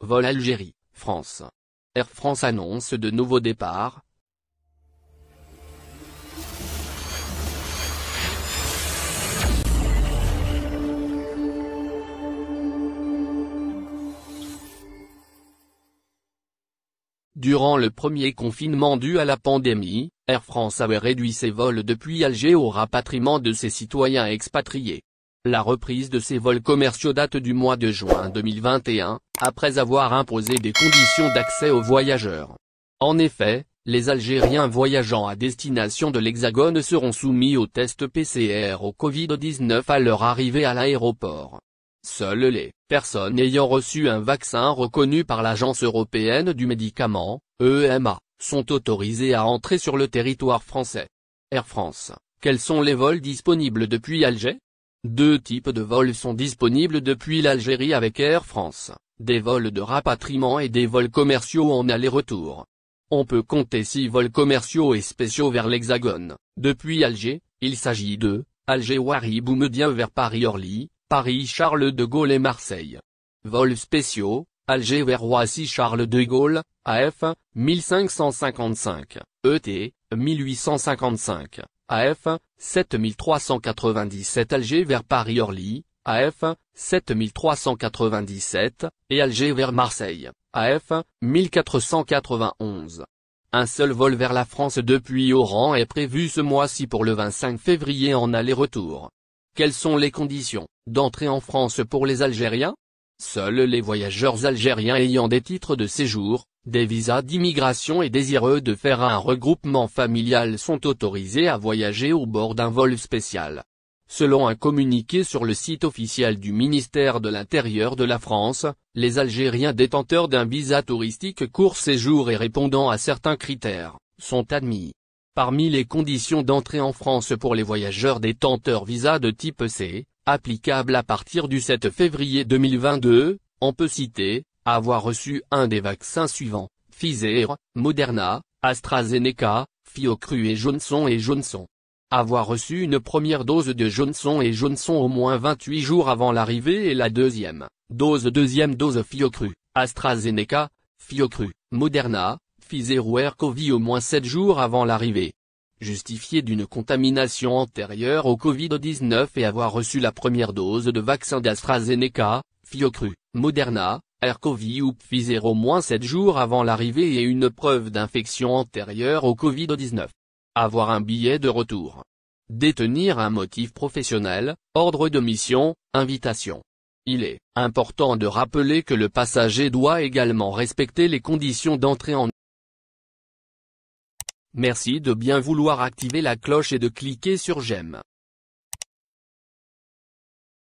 Vol Algérie, France. Air France annonce de nouveaux départs. Durant le premier confinement dû à la pandémie, Air France avait réduit ses vols depuis Alger au rapatriement de ses citoyens expatriés. La reprise de ses vols commerciaux date du mois de juin 2021, après avoir imposé des conditions d'accès aux voyageurs. En effet, les Algériens voyageant à destination de l'Hexagone seront soumis au test PCR au Covid-19 à leur arrivée à l'aéroport. Seules les personnes ayant reçu un vaccin reconnu par l'Agence européenne du médicament, EMA, sont autorisées à entrer sur le territoire français. Air France, quels sont les vols disponibles depuis Alger deux types de vols sont disponibles depuis l'Algérie avec Air France. Des vols de rapatriement et des vols commerciaux en aller-retour. On peut compter six vols commerciaux et spéciaux vers l'Hexagone, depuis Alger, il s'agit de, Alger wari vers Paris-Orly, Paris-Charles de Gaulle et Marseille. Vols spéciaux, Alger vers Roissy Charles de Gaulle, AF, 1555, ET, 1855, AF, 7397 Alger vers Paris-Orly, AF 7397 et Alger vers Marseille AF 1491. Un seul vol vers la France depuis Oran est prévu ce mois-ci pour le 25 février en aller-retour. Quelles sont les conditions d'entrée en France pour les Algériens Seuls les voyageurs algériens ayant des titres de séjour, des visas d'immigration et désireux de faire un regroupement familial sont autorisés à voyager au bord d'un vol spécial. Selon un communiqué sur le site officiel du ministère de l'Intérieur de la France, les Algériens détenteurs d'un visa touristique court séjour et répondant à certains critères, sont admis. Parmi les conditions d'entrée en France pour les voyageurs détenteurs visa de type C, applicables à partir du 7 février 2022, on peut citer, avoir reçu un des vaccins suivants, Pfizer, Moderna, AstraZeneca, Fiocru et Johnson et Johnson avoir reçu une première dose de Johnson et Johnson au moins 28 jours avant l'arrivée et la deuxième, dose deuxième dose Fiocru, AstraZeneca, Fiocru, Moderna, Pfizer ou Covid au moins 7 jours avant l'arrivée. Justifié d'une contamination antérieure au Covid-19 et avoir reçu la première dose de vaccin d'AstraZeneca, Fiocru, Moderna, Aircovi ou Pfizer au moins 7 jours avant l'arrivée et une preuve d'infection antérieure au Covid-19 avoir un billet de retour. Détenir un motif professionnel, ordre de mission, invitation. Il est important de rappeler que le passager doit également respecter les conditions d'entrée en Merci de bien vouloir activer la cloche et de cliquer sur j'aime.